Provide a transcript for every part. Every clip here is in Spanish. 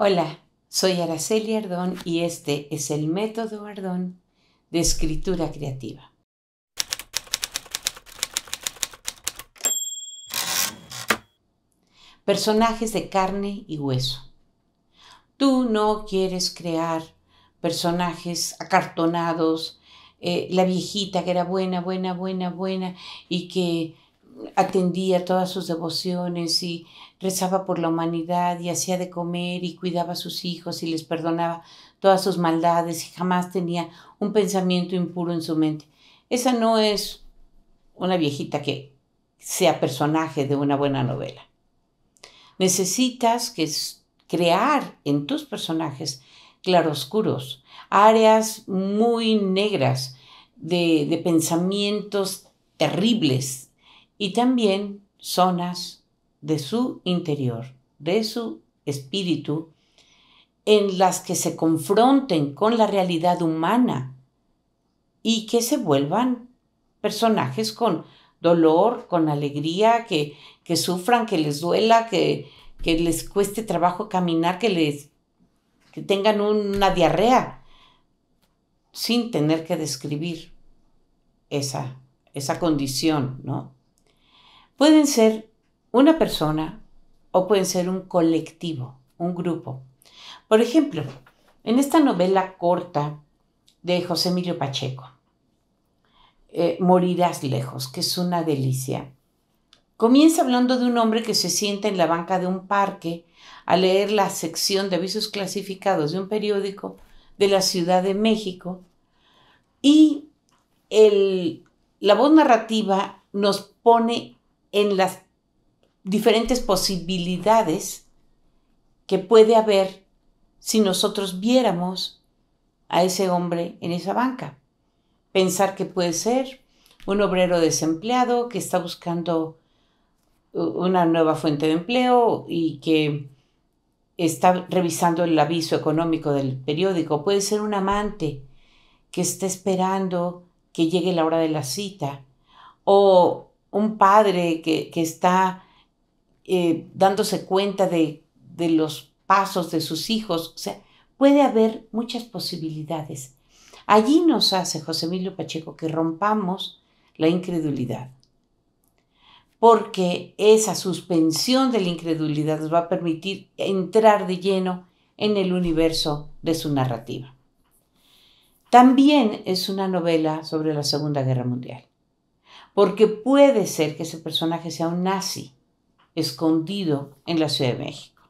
Hola, soy Araceli Ardón y este es el método Ardón de escritura creativa. Personajes de carne y hueso. Tú no quieres crear personajes acartonados, eh, la viejita que era buena, buena, buena, buena y que atendía todas sus devociones y rezaba por la humanidad y hacía de comer y cuidaba a sus hijos y les perdonaba todas sus maldades y jamás tenía un pensamiento impuro en su mente. Esa no es una viejita que sea personaje de una buena novela. Necesitas crear en tus personajes claroscuros, áreas muy negras de, de pensamientos terribles, y también zonas de su interior, de su espíritu, en las que se confronten con la realidad humana y que se vuelvan personajes con dolor, con alegría, que, que sufran, que les duela, que, que les cueste trabajo caminar, que les que tengan una diarrea, sin tener que describir esa, esa condición, ¿no? Pueden ser una persona o pueden ser un colectivo, un grupo. Por ejemplo, en esta novela corta de José Emilio Pacheco, eh, Morirás lejos, que es una delicia, comienza hablando de un hombre que se sienta en la banca de un parque a leer la sección de avisos clasificados de un periódico de la Ciudad de México y la voz narrativa nos pone en las diferentes posibilidades que puede haber si nosotros viéramos a ese hombre en esa banca. Pensar que puede ser un obrero desempleado que está buscando una nueva fuente de empleo y que está revisando el aviso económico del periódico. Puede ser un amante que está esperando que llegue la hora de la cita o un padre que, está eh, dándose cuenta de, de los pasos de sus hijos. O sea, puede haber muchas posibilidades. Allí nos hace José Emilio Pacheco que rompamos la incredulidad, porque esa suspensión de la incredulidad nos va a permitir entrar de lleno en el universo de su narrativa. También es una novela sobre la Segunda Guerra Mundial porque puede ser que ese personaje sea un nazi escondido en la Ciudad de México.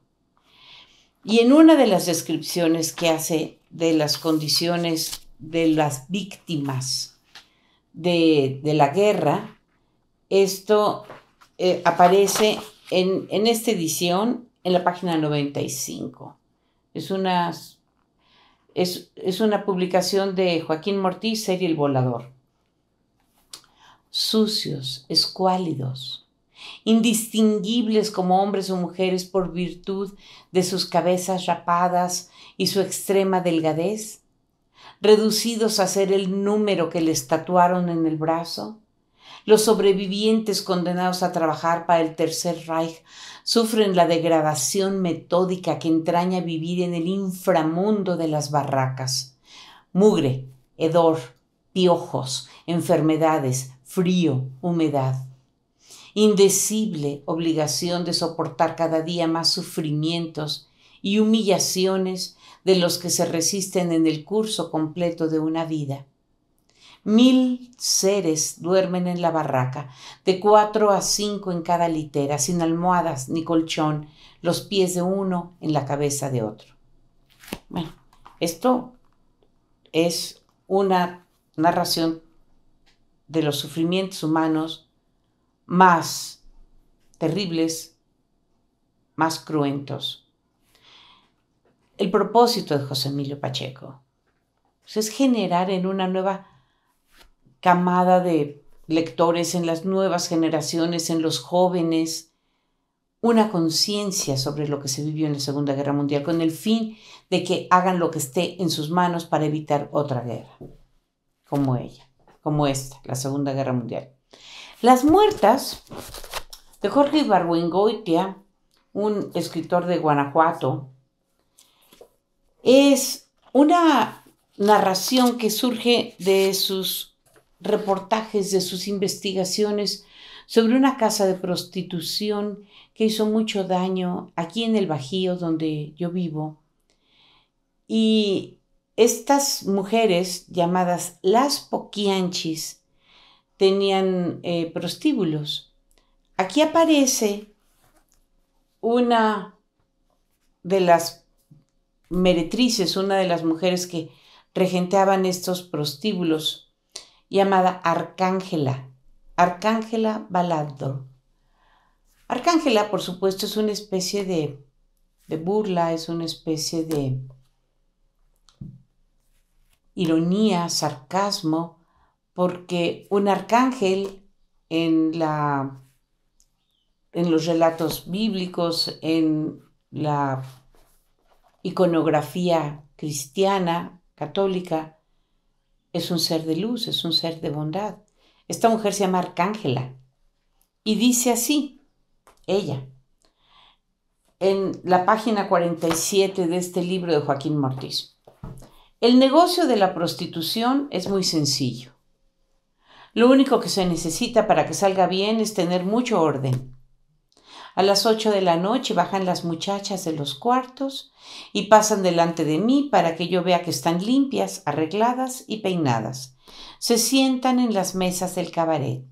Y en una de las descripciones que hace de las condiciones de las víctimas de, la guerra, esto eh, aparece en, esta edición en la página 95. Es una, es, es una publicación de Joaquín Mortiz, Serie El Volador sucios, escuálidos, indistinguibles como hombres o mujeres por virtud de sus cabezas rapadas y su extrema delgadez, reducidos a ser el número que les tatuaron en el brazo, los sobrevivientes condenados a trabajar para el Tercer Reich sufren la degradación metódica que entraña vivir en el inframundo de las barracas. Mugre, hedor, piojos, enfermedades, frío, humedad. Indecible obligación de soportar cada día más sufrimientos y humillaciones de los que se resisten en el curso completo de una vida. Mil seres duermen en la barraca, de cuatro a cinco en cada litera, sin almohadas ni colchón, los pies de uno en la cabeza de otro. Bueno, esto es una narración de los sufrimientos humanos más terribles, más cruentos. El propósito de José Emilio Pacheco pues, es generar en una nueva camada de lectores, en las nuevas generaciones, en los jóvenes, una conciencia sobre lo que se vivió en la Segunda Guerra Mundial, con el fin de que hagan lo que esté en sus manos para evitar otra guerra como ella, como esta, la Segunda Guerra Mundial. Las muertas de Jorge Ibarwengoitia, un escritor de Guanajuato, es una narración que surge de sus reportajes, de sus investigaciones sobre una casa de prostitución que hizo mucho daño aquí en el Bajío donde yo vivo. Y estas mujeres, llamadas las poquianchis, tenían eh, prostíbulos. Aquí aparece una de las meretrices, una de las mujeres que regenteaban estos prostíbulos, llamada Arcángela, Arcángela Balador. Arcángela, por supuesto, es una especie de burla, es una especie de ironía, sarcasmo, porque un arcángel en, la, en los relatos bíblicos, en la iconografía cristiana, católica, es un ser de luz, es un ser de bondad. Esta mujer se llama Arcángela y dice así, ella, en la página 47 de este libro de Joaquín Mortiz. El negocio de la prostitución es muy sencillo. Lo único que se necesita para que salga bien es tener mucho orden. A las ocho de la noche bajan las muchachas de los cuartos y pasan delante de mí para que yo vea que están limpias, arregladas y peinadas. Se sientan en las mesas del cabaret.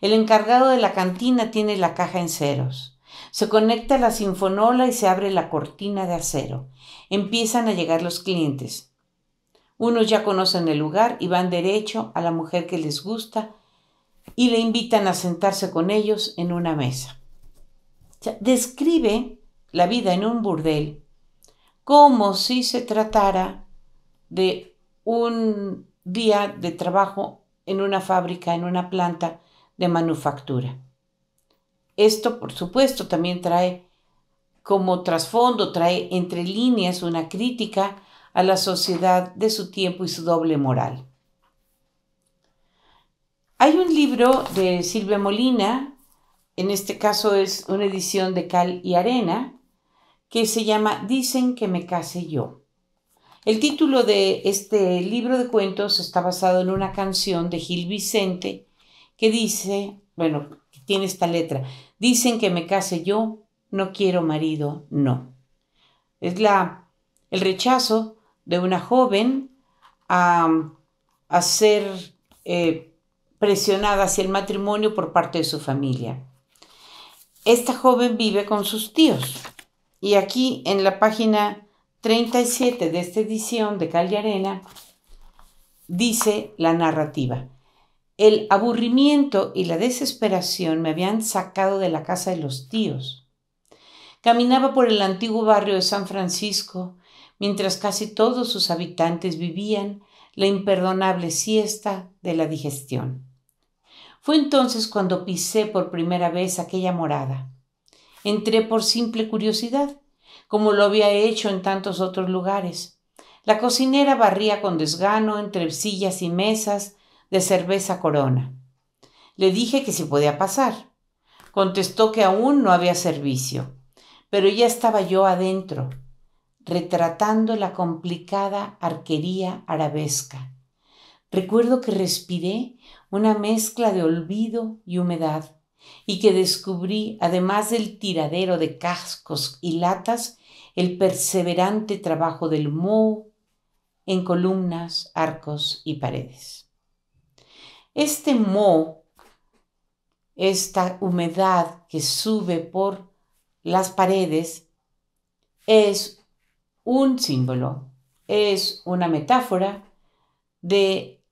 El encargado de la cantina tiene la caja en ceros. Se conecta la sinfonola y se abre la cortina de acero. Empiezan a llegar los clientes. Unos ya conocen el lugar y van derecho a la mujer que les gusta y le invitan a sentarse con ellos en una mesa. describe la vida en un burdel como si se tratara de un día de trabajo en una fábrica, en una planta de manufactura. Esto, por supuesto, también trae como trasfondo, trae entre líneas una crítica a la sociedad de su tiempo y su doble moral. Hay un libro de Silvia Molina, en este caso es una edición de Cal y Arena, que se llama Dicen que me case yo. El título de este libro de cuentos está basado en una canción de Gil Vicente que dice, bueno, tiene esta letra, dicen que me case yo, no quiero marido, no. Es la el rechazo de una joven a, ser eh, presionada hacia el matrimonio por parte de su familia. Esta joven vive con sus tíos. Y aquí en la página 37 de esta edición de Calle Arena dice la narrativa. El aburrimiento y la desesperación me habían sacado de la casa de los tíos. Caminaba por el antiguo barrio de San Francisco, mientras casi todos sus habitantes vivían la imperdonable siesta de la digestión. Fue entonces cuando pisé por primera vez aquella morada. Entré por simple curiosidad, como lo había hecho en tantos otros lugares. La cocinera barría con desgano entre sillas y mesas de cerveza corona. Le dije que si podía pasar. Contestó que aún no había servicio, pero ya estaba yo adentro, retratando la complicada arquería arabesca. Recuerdo que respiré una mezcla de olvido y humedad y que descubrí, además del tiradero de cascos y latas, el perseverante trabajo del mo en columnas, arcos y paredes. Este mo, esta humedad que sube por las paredes, es un símbolo, es una metáfora de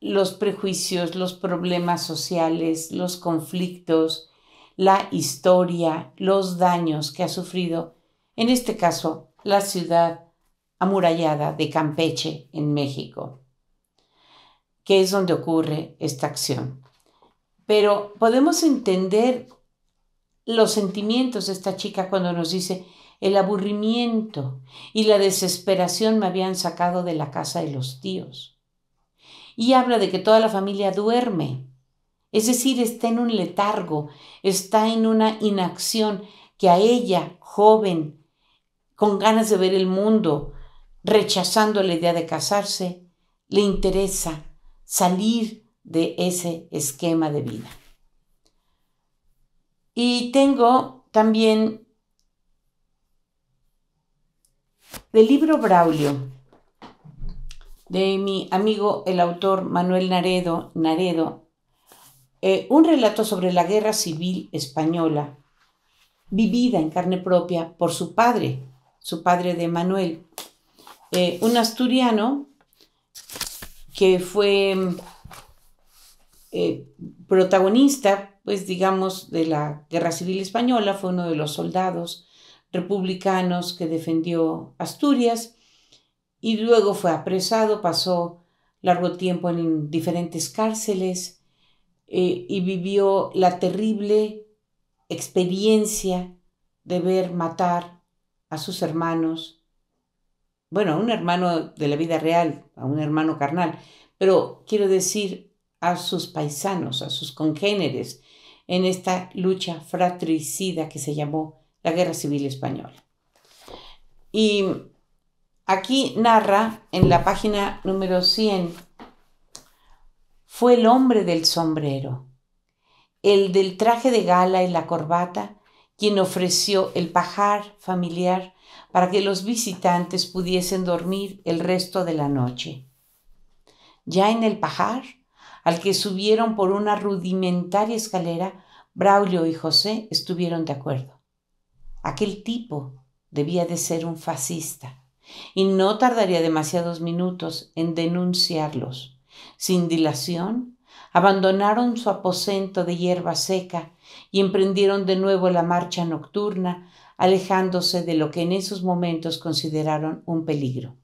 los prejuicios, los problemas sociales, los conflictos, la historia, los daños que ha sufrido, en este caso, la ciudad amurallada de Campeche, en México, que es donde ocurre esta acción. Pero podemos entender los sentimientos de esta chica cuando nos dice, el aburrimiento y la desesperación me habían sacado de la casa de los tíos. Y habla de que toda la familia duerme, es decir, está en un letargo, está en una inacción que a ella, joven, con ganas de ver el mundo, rechazando la idea de casarse, le interesa salir de ese esquema de vida. Y tengo también Del libro Braulio, de mi amigo el autor Manuel Naredo, Naredo eh, un relato sobre la guerra civil española, vivida en carne propia por su padre, su padre de Manuel, eh, un asturiano que fue eh, protagonista, pues digamos, de la guerra civil española, fue uno de los soldados republicanos que defendió Asturias y luego fue apresado, pasó largo tiempo en diferentes cárceles eh, y vivió la terrible experiencia de ver matar a sus hermanos, bueno, a un hermano de la vida real, a un hermano carnal, pero quiero decir a sus paisanos, a sus congéneres, en esta lucha fratricida que se llamó la Guerra Civil Española. Y aquí narra en la página número 100, fue el hombre del sombrero, el del traje de gala y la corbata, quien ofreció el pajar familiar para que los visitantes pudiesen dormir el resto de la noche. Ya en el pajar, al que subieron por una rudimentaria escalera, Braulio y José estuvieron de acuerdo. Aquel tipo debía de ser un fascista y no tardaría demasiados minutos en denunciarlos. Sin dilación, abandonaron su aposento de hierba seca y emprendieron de nuevo la marcha nocturna, alejándose de lo que en esos momentos consideraron un peligro.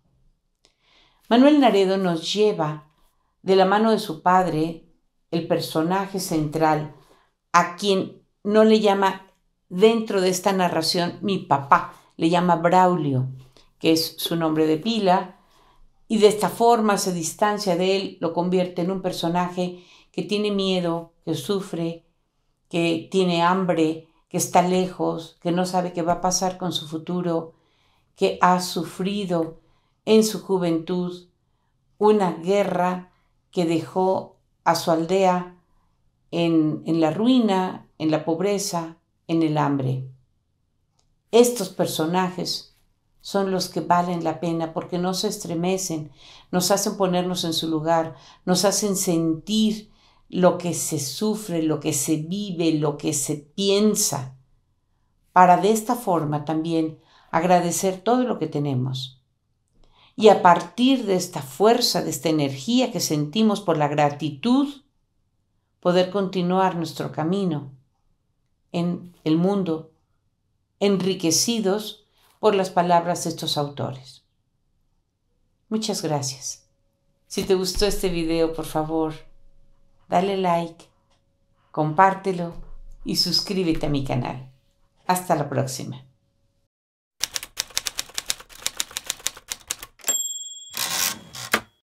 Manuel Naredo nos lleva de la mano de su padre, el personaje central, a quien no le llama dentro de esta narración mi papá. Le llama Braulio, que es su nombre de pila, y de esta forma se distancia de él, lo convierte en un personaje que tiene miedo, que sufre, que tiene hambre, que está lejos, que no sabe qué va a pasar con su futuro, que ha sufrido en su juventud una guerra que dejó a su aldea en, en la ruina, en la pobreza, en el hambre. Estos personajes son los que valen la pena porque no se estremecen, nos hacen ponernos en su lugar, nos hacen sentir lo que se sufre, lo que se vive, lo que se piensa, para de esta forma también agradecer todo lo que tenemos. Y a partir de esta fuerza, de esta energía que sentimos por la gratitud, poder continuar nuestro camino en el mundo, enriquecidos por las palabras de estos autores. Muchas gracias. Si te gustó este video, por favor, dale like, compártelo y suscríbete a mi canal. Hasta la próxima.